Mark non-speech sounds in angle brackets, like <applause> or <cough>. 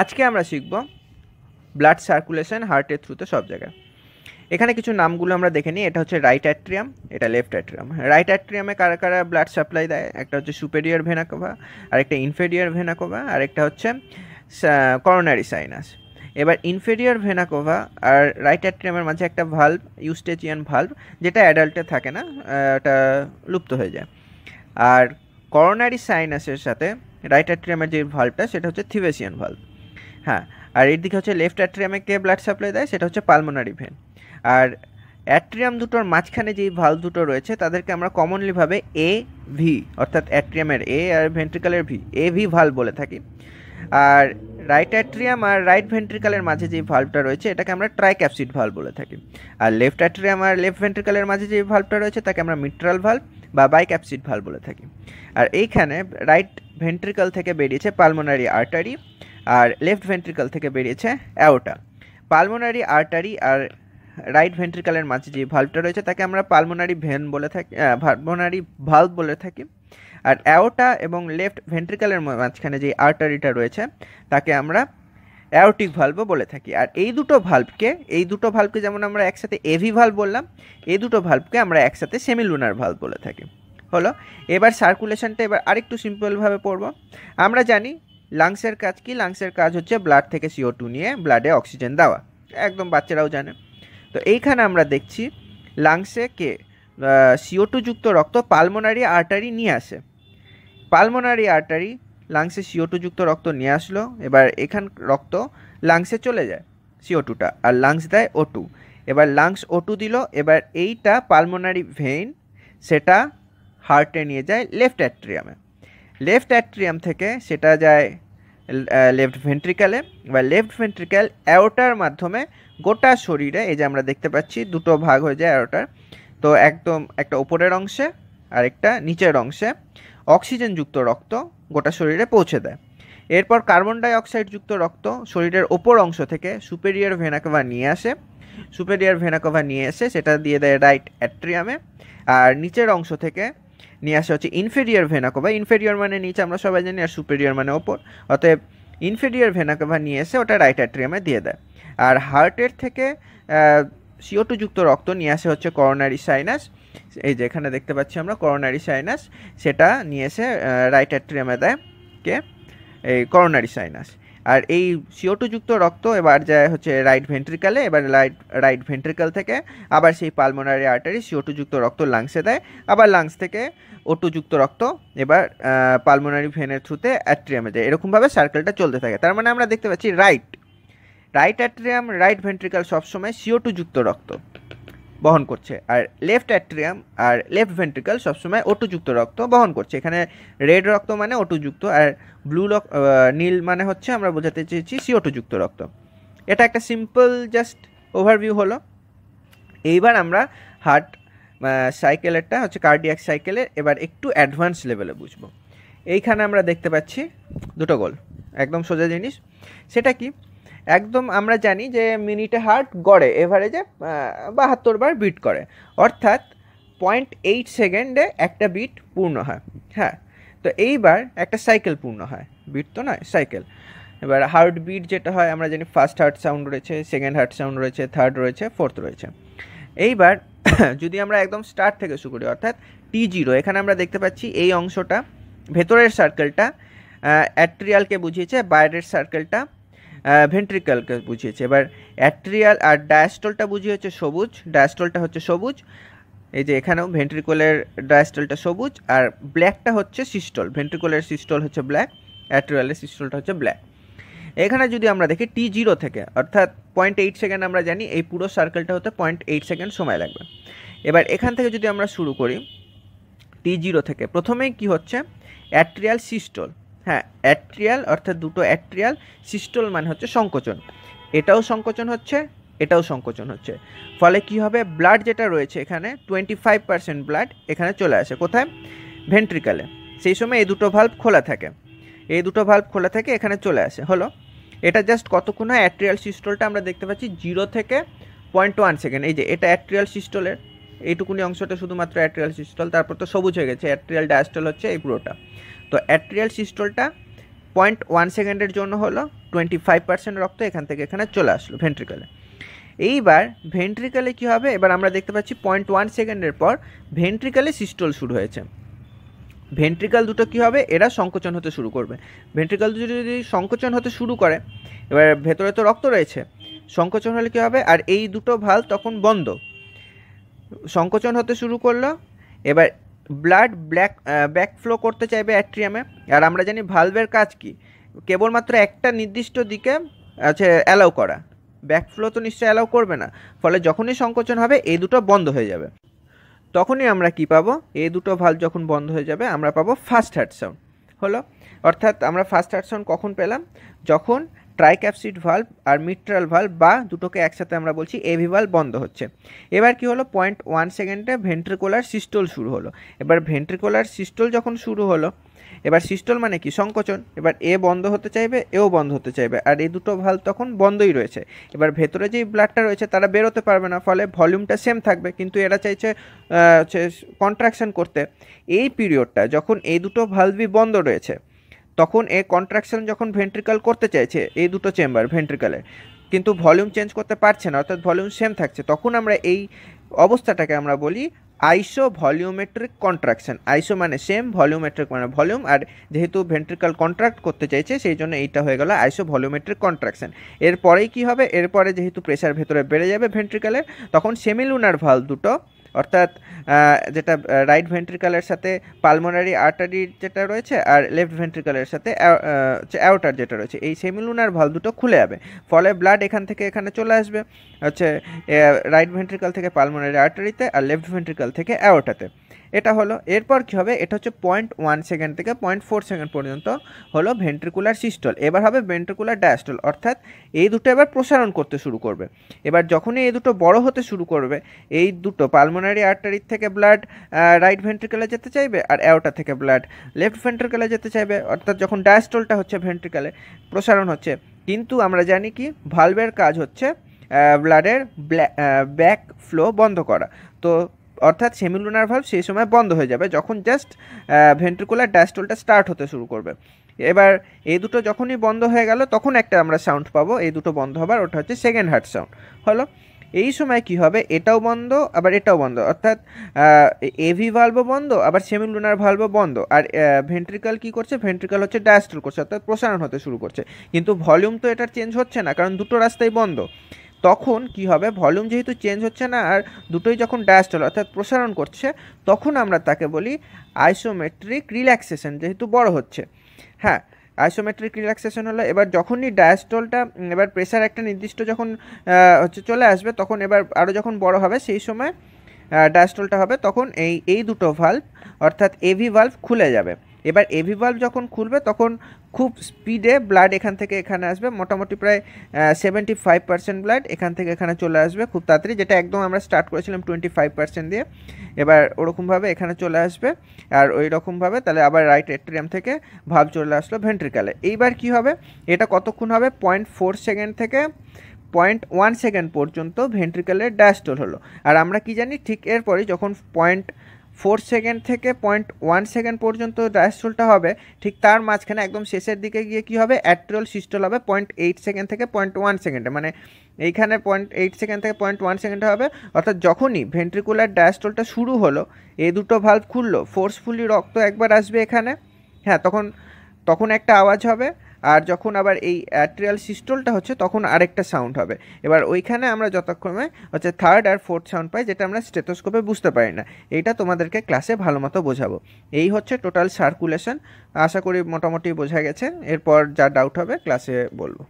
আজকে আমরা শিখব ব্লাড সার্কুলেশন হার্টের থ্রুতে সব জায়গায় এখানে কিছু নামগুলো আমরা দেখে নিই এটা হচ্ছে রাইট অ্যাট্রিয়াম এটা লেফট অ্যাট্রিয়াম রাইট অ্যাট্রিয়ামে কারা কারা ব্লাড সাপ্লাই দেয় একটা হচ্ছে সুপেরিয়ার ভেনাকোভা আরেকটা ইনফেরিয়ার ভেনাকোভা আরেকটা হচ্ছে করোনারি সাইনাস এবার ইনফেরিয়ার ভেনাকোভা আর রাইট অ্যাট্রিয়ামের মাঝে একটা ভাল্ভ ইউস্টেচিয়ান ভাল্ভ যেটা অ্যাডাল্টে থাকে না ওটা লুপ্ত হয়ে যায় আর করোনারি সাইনাসের সাথে রাইট অ্যাট্রিয়ামের যে ভাল্ভটা সেটা হচ্ছে থিভেসিয়ান ভাল্ভ হ্যাঁ আর এর দিকে হচ্ছে লেফট অ্যাট্রিয়ামে কে ব্লাড সাপ্লাই দেয় সেটা হচ্ছে পালমোনারি ভেন আর অ্যাট্রিয়াম দুটোর মাঝখানে যেই ভাল দুটো রয়েছে তাদেরকে আমরা কমনলিভাবে এ ভি অর্থাৎ অ্যাট্রিয়ামের এ আর ভেন্ট্রিকালের ভি এ ভি ভাল্ভ বলে থাকি আর রাইট অ্যাট্রিয়াম আর রাইট ভেন্ট্রিকালের মাঝে যে ভাল্বটা রয়েছে এটাকে আমরা ট্রাইক্যাপসিড ভাল বলে থাকি আর লেফট অ্যাট্রিয়াম আর লেফট ভেন্ট্রিকালের মাঝে যে ভাল্বটা রয়েছে তাকে আমরা মিট্রাল ভাল্ভ বা বাইক্যাপসিড ভাল বলে থাকি আর এইখানে রাইট ভেন্ট্রিকাল থেকে বেরিয়েছে পালমোনারি আর্টারি আর লেফট ভেন্ট্রিকাল থেকে বেরিয়েছে অ্যাওটা পালমোনারি আর্টারি আর রাইট ভেন্ট্রিকালের মাঝে যে ভাল্বটা রয়েছে তাকে আমরা পালমোনারি ভেন বলে থাকি পালমোনারি ভাল্ব বলে থাকি আর অ্যাওটা এবং লেফট ভেন্ট্রিকালের মাঝখানে যে আর্টারিটা রয়েছে তাকে আমরা অ্যাওটিক ভাল্বও বলে থাকি আর এই দুটো ভাল্বকে এই দুটো ভাল্বকে যেমন আমরা একসাথে এভি ভাল্ব বললাম এই দুটো ভাল্বকে আমরা একসাথে সেমিলুনার ভাল্ব বলে থাকি হলো এবার সার্কুলেশনটা এবার আরেকটু সিম্পলভাবে পড়ব আমরা জানি লাংসের কাজ কি লাংসের কাজ হচ্ছে ব্লাড থেকে সিও টু নিয়ে ব্লাডে অক্সিজেন দেওয়া একদম বাচ্চারাও জানে তো এইখানে আমরা দেখছি লাংসে কে সিও টু যুক্ত রক্ত পালমোনারি আর্টারি নিয়ে আসে পালমোনারি আর্টারি লাংসে সিও টু যুক্ত রক্ত নিয়ে আসলো এবার এখান রক্ত লাংসে চলে যায় সিও টুটা আর লাংস দেয় ও টু এবার লাংস ও টু দিল এবার এইটা পালমোনারি ভেইন সেটা হার্টে নিয়ে যায় লেফট অ্যাট্রিয়ামে লেফট অ্যাট্রিয়াম থেকে সেটা যায় লেফট ভেন্ট্রিক্যালে বা লেফট ভেন্ট্রিক্যাল অ্যাওটার মাধ্যমে গোটা শরীরে এই যে আমরা দেখতে পাচ্ছি দুটো ভাগ হয়ে যায় অ্যাওটার তো একদম একটা উপরের অংশে আর একটা নিচের অংশে অক্সিজেনযুক্ত রক্ত গোটা শরীরে পৌঁছে দেয় এরপর কার্বন ডাইঅক্সাইডযুক্ত রক্ত শরীরের ওপর অংশ থেকে সুপেরিয়ার ভেনাকোভা নিয়ে আসে সুপেরিয়ার ভেনাকোভা নিয়ে এসে সেটা দিয়ে দেয় রাইট অ্যাট্রিয়ামে আর নিচের অংশ থেকে নিয়ে আসা হচ্ছে ইনফেরিয়ার ভেনাকোভা ইনফেরিয়ার মানে নিচে আমরা সবাই জানি আর সুপেরিয়ার মানে ওপর অতএব ইনফেরিয়ার ভেনাকোভা নিয়ে এসে ওটা রাইট অ্যাট্রিয়ামে দিয়ে দেয় আর হার্টের থেকে সিও যুক্ত রক্ত নিয়ে আসে হচ্ছে করোনারি সাইনাস এই যেখানে দেখতে পাচ্ছি আমরা করোনারি সাইনাস সেটা নিয়ে এসে রাইট অ্যাট্রিয়ামে দেয় কে এই করোনারি সাইনাস আর এই সিও যুক্ত রক্ত এবার যায় হচ্ছে রাইট ভেন্ট্রিকালে এবার রাইট রাইট ভেন্ট্রিকাল থেকে আবার সেই পালমোনারি আর্টারি সিও যুক্ত রক্ত লাংসে দেয় আবার লাংস থেকে যুক্ত রক্ত এবার পালমোনারি ভেনের থ্রুতে অ্যাট্রিয়ামে যায় এরকমভাবে সার্কেলটা চলতে থাকে তার মানে আমরা দেখতে পাচ্ছি right right atrium right ventricle সবসময় সিও যুক্ত রক্ত বহন করছে আর লেফট অ্যাট্রিয়াম আর লেফট ভেন্ট্রিকল সবসময় ওটুযুক্ত রক্ত বহন করছে এখানে রেড রক্ত মানে ওটুযুক্ত আর ব্লু রক্ত নীল মানে হচ্ছে আমরা বোঝাতে চেয়েছি সি ওটুযুক্ত রক্ত এটা একটা সিম্পল জাস্ট ওভারভিউ হলো এইবার আমরা হার্ট সাইকেলেরটা হচ্ছে কার্ডিয়াক সাইকেলের এবার একটু অ্যাডভান্স লেভেলে বুঝবো এইখানে আমরা দেখতে পাচ্ছি দুটো গোল একদম সোজা জিনিস সেটা কি একদম আমরা জানি যে মিনিটে হার্ট গড়ে এভারেজে বাহাত্তর বার বিট করে অর্থাৎ পয়েন্ট এইট সেকেন্ডে একটা বিট পূর্ণ হয় হ্যাঁ তো এইবার একটা সাইকেল পূর্ণ হয় বিট তো নয় সাইকেল এবার হার্ট বিট যেটা হয় আমরা জানি ফার্স্ট হার্ট সাউন্ড রয়েছে সেকেন্ড হার্ট সাউন্ড রয়েছে থার্ড রয়েছে ফোর্থ রয়েছে এইবার <coughs> যদি আমরা একদম স্টার্ট থেকে শুরু করি অর্থাৎ টি জিরো এখানে আমরা দেখতে পাচ্ছি এই অংশটা ভেতরের সার্কেলটা অ্যাট্রিয়ালকে বুঝিয়েছে বাইরের সার্কেলটা ভেন্ট্রিকালকে বুঝিয়েছে এবার অ্যাট্রিয়াল আর ডায়াস্টলটা বুঝিয়ে হচ্ছে সবুজ ডায়াস্টলটা হচ্ছে সবুজ এই যে এখানেও ভেন্ট্রিকোলের ডায়াস্টলটা সবুজ আর ব্ল্যাকটা হচ্ছে সিস্টল ভেন্ট্রিকোলের সিস্টল হচ্ছে ব্ল্যাক অ্যাট্রিয়ালের সিস্টলটা হচ্ছে ব্ল্যাক এখানে যদি আমরা দেখি টি জিরো থেকে অর্থাৎ পয়েন্ট এইট সেকেন্ড আমরা জানি এই পুরো সার্কেলটা হতে পয়েন্ট এইট সেকেন্ড সময় লাগবে এবার এখান থেকে যদি আমরা শুরু করি টি জিরো থেকে প্রথমেই কি হচ্ছে অ্যাট্রিয়াল সিস্টল হ্যাঁ অ্যাট্রিয়াল অর্থাৎ দুটো অ্যাট্রিয়াল সিস্টল মানে হচ্ছে সংকোচন এটাও সংকোচন হচ্ছে এটাও সংকোচন হচ্ছে ফলে কি হবে ব্লাড যেটা রয়েছে এখানে টোয়েন্টি ফাইভ পার্সেন্ট ব্লাড এখানে চলে আসে কোথায় ভেন্ট্রিকালে সেই সময় এই দুটো ভাল্ব খোলা থাকে এই দুটো ভাল্ব খোলা থাকে এখানে চলে আসে হলো এটা জাস্ট কতক্ষণ হয় অ্যাট্রিয়াল সিস্টলটা আমরা দেখতে পাচ্ছি জিরো থেকে পয়েন্ট ওয়ান সেকেন্ড এই যে এটা অ্যাট্রিয়াল সিস্টলের এইটুকুনি অংশটা শুধুমাত্র অ্যাট্রিয়াল সিস্টল তারপর তো সবুজ হয়ে গেছে অ্যাট্রিয়াল ডায়াস্টল হচ্ছে এই পুরোটা তো অ্যাট্রিয়াল সিস্টলটা পয়েন্ট ওয়ান সেকেন্ডের জন্য হলো টোয়েন্টি ফাইভ পার্সেন্ট রক্ত এখান থেকে এখানে চলে আসলো ভেন্ট্রিকালে এইবার ভেন্ট্রিকালে কী হবে এবার আমরা দেখতে পাচ্ছি পয়েন্ট ওয়ান সেকেন্ডের পর ভেন্ট্রিকালে সিস্টল শুরু হয়েছে ভেন্ট্রিকাল দুটো কী হবে এরা সংকোচন হতে শুরু করবে ভেন্ট্রিকাল দুটো যদি সংকোচন হতে শুরু করে এবার ভেতরে তো রক্ত রয়েছে সংকোচন হলে কী হবে আর এই দুটো ভাল তখন বন্ধ সংকোচন হতে শুরু করলো এবার ব্লাড ব্ল্যাক ব্যাকফ্লো করতে চাইবে অ্যাট্রিয়ামে আর আমরা জানি ভালভের কাজ কি কেবলমাত্র একটা নির্দিষ্ট দিকে আছে অ্যালাউ করা ব্যাকফ্লো তো নিশ্চয়ই অ্যালাউ করবে না ফলে যখনই সংকোচন হবে এই দুটো বন্ধ হয়ে যাবে তখনই আমরা কি পাবো এই দুটো ভাল যখন বন্ধ হয়ে যাবে আমরা পাবো ফার্স্ট হার্ট সাউন্ড হলো অর্থাৎ আমরা ফার্স্ট হার্ট সাউন্ড কখন পেলাম যখন ট্রাইক্যাপসিড ভাল্ভ আর মিট্রাল ভাল্ভ বা দুটোকে একসাথে আমরা বলছি এভি ভাল্ভ বন্ধ হচ্ছে এবার কি হলো পয়েন্ট ওয়ান সেকেন্ডে ভেন্ট্রিকুলার সিস্টল শুরু হলো এবার ভেন্ট্রিকুলার সিস্টল যখন শুরু হলো এবার সিস্টল মানে কি সংকোচন এবার এ বন্ধ হতে চাইবে এও বন্ধ হতে চাইবে আর এই দুটো ভাল্ভ তখন বন্ধই রয়েছে এবার ভেতরে যেই ব্লাডটা রয়েছে তারা বেরোতে পারবে না ফলে ভলিউমটা সেম থাকবে কিন্তু এরা চাইছে কন্ট্রাকশন করতে এই পিরিয়ডটা যখন এই দুটো ভাল্ভই বন্ধ রয়েছে তখন এ কন্ট্রাকশন যখন ভেন্ট্রিকাল করতে চাইছে এই দুটো চেম্বার ভেন্ট্রিকালে কিন্তু ভলিউম চেঞ্জ করতে পারছে না অর্থাৎ ভলিউম সেম থাকছে তখন আমরা এই অবস্থাটাকে আমরা বলি আইসো ভলিউমেট্রিক কন্ট্রাকশন আইসো মানে সেম ভলিউমেট্রিক মানে ভলিউম আর যেহেতু ভেন্ট্রিকাল কন্ট্রাক্ট করতে চাইছে সেই জন্য এইটা হয়ে গেল আইসো ভলিউমেট্রিক কন্ট্রাকশন এরপরেই কী হবে এরপরে যেহেতু প্রেশার ভেতরে বেড়ে যাবে ভেন্ট্রিকালের তখন সেমিলুনার ভাল দুটো অর্থাৎ যেটা রাইট ভেন্ট্রিকালের সাথে পালমোনারি আর্টারির যেটা রয়েছে আর লেফট ভেন্ট্রিকালের সাথে হচ্ছে অ্যাওটার যেটা রয়েছে এই সেমিলুনার ভাল দুটো খুলে যাবে ফলে ব্লাড এখান থেকে এখানে চলে আসবে হচ্ছে রাইট ভেন্ট্রিকাল থেকে পালমোনারি আর্টারিতে আর লেফট ভেন্ট্রিকাল থেকে অ্যাওটাতে এটা হলো এরপর কী হবে এটা হচ্ছে পয়েন্ট ওয়ান সেকেন্ড থেকে পয়েন্ট ফোর সেকেন্ড পর্যন্ত হলো ভেন্ট্রিকুলার সিস্টল এবার হবে ভেন্ট্রিকুলার ডায়াস্টল অর্থাৎ এই দুটো এবার প্রসারণ করতে শুরু করবে এবার যখনই এই দুটো বড় হতে শুরু করবে এই দুটো পালমোনারি আর্টারির থেকে ব্লাড রাইট ভেন্ট্রিকালে যেতে চাইবে আর অ্যাওটা থেকে ব্লাড লেফট ভেন্ট্রিকালে যেতে চাইবে অর্থাৎ যখন ডায়াস্টলটা হচ্ছে ভেন্ট্রিকালে প্রসারণ হচ্ছে কিন্তু আমরা জানি কি ভালভের কাজ হচ্ছে ব্লাডের ব্যাক ফ্লো বন্ধ করা তো অর্থাৎ সেমিলুনার ভাল্ভ সেই সময় বন্ধ হয়ে যাবে যখন জাস্ট ভেন্ট্রিকুলার ডায়াস্টোলটা স্টার্ট হতে শুরু করবে এবার এই দুটো যখনই বন্ধ হয়ে গেল তখন একটা আমরা সাউন্ড পাবো এই দুটো বন্ধ হবার ওটা হচ্ছে সেকেন্ড হার্ট সাউন্ড হলো এই সময় কি হবে এটাও বন্ধ আবার এটাও বন্ধ অর্থাৎ এভি ভালভও বন্ধ আবার সেমিলুনার ভালভও বন্ধ আর ভেন্ট্রিকাল কি করছে ভেন্ট্রিকাল হচ্ছে ডায়াস্টল করছে অর্থাৎ প্রসারণ হতে শুরু করছে কিন্তু ভলিউম তো এটার চেঞ্জ হচ্ছে না কারণ দুটো রাস্তাই বন্ধ তখন কি হবে ভলিউম যেহেতু চেঞ্জ হচ্ছে না আর দুটোই যখন ডায়াস্টল অর্থাৎ প্রসারণ করছে তখন আমরা তাকে বলি আইসোমেট্রিক রিল্যাক্সেশন যেহেতু বড় হচ্ছে হ্যাঁ আইসোমেট্রিক রিল্যাক্সেশন হলো এবার যখনই ডায়াস্টলটা এবার প্রেসার একটা নির্দিষ্ট যখন হচ্ছে চলে আসবে তখন এবার আরও যখন বড় হবে সেই সময় ডায়াস্টলটা হবে তখন এই এই দুটো ভাল্ভ অর্থাৎ এভি ভাল্ভ খুলে যাবে এবার এভি ভাল্ব যখন খুলবে তখন খুব স্পিডে ব্লাড এখান থেকে এখানে আসবে মোটামুটি প্রায় সেভেন্টি ফাইভ পার্সেন্ট ব্লাড এখান থেকে এখানে চলে আসবে খুব তাড়াতাড়ি যেটা একদম আমরা স্টার্ট করেছিলাম টোয়েন্টি ফাইভ পার্সেন্ট দিয়ে এবার ওরকমভাবে এখানে চলে আসবে আর ওই রকমভাবে তাহলে আবার রাইট এট্রিয়াম থেকে ভাব চলে আসলো ভেন্ট্রিকালে এইবার কি হবে এটা কতক্ষণ হবে পয়েন্ট ফোর সেকেন্ড থেকে পয়েন্ট ওয়ান সেকেন্ড পর্যন্ত ভেন্ট্রিকালের ডায়াস্টল হলো আর আমরা কি জানি ঠিক এরপরে যখন পয়েন্ট ফোর সেকেন্ড থেকে পয়েন্ট ওয়ান সেকেন্ড পর্যন্ত ডায়াস্ট্রোলটা হবে ঠিক তার মাঝখানে একদম শেষের দিকে গিয়ে কী হবে অ্যাট্রোল সিস্টল হবে পয়েন্ট এইট সেকেন্ড থেকে পয়েন্ট ওয়ান সেকেন্ডে মানে এইখানে পয়েন্ট এইট সেকেন্ড থেকে পয়েন্ট ওয়ান সেকেন্ডে হবে অর্থাৎ যখনই ভেন্ট্রিকুলার ডায়াস্ট্রোলটা শুরু হলো এ দুটো ভাল্ভ খুললো ফোর্সফুলি রক্ত একবার আসবে এখানে হ্যাঁ তখন তখন একটা আওয়াজ হবে আর যখন আবার এই অ্যাট্রিয়াল সিস্টলটা হচ্ছে তখন আরেকটা সাউন্ড হবে এবার ওইখানে আমরা যতক্ষণে হচ্ছে থার্ড আর ফোর্থ সাউন্ড পাই যেটা আমরা স্টেথোস্কোপে বুঝতে পারি না এইটা তোমাদেরকে ক্লাসে ভালো মতো বোঝাবো এই হচ্ছে টোটাল সার্কুলেশন আশা করি মোটামুটি বোঝা গেছে এরপর যা ডাউট হবে ক্লাসে বলবো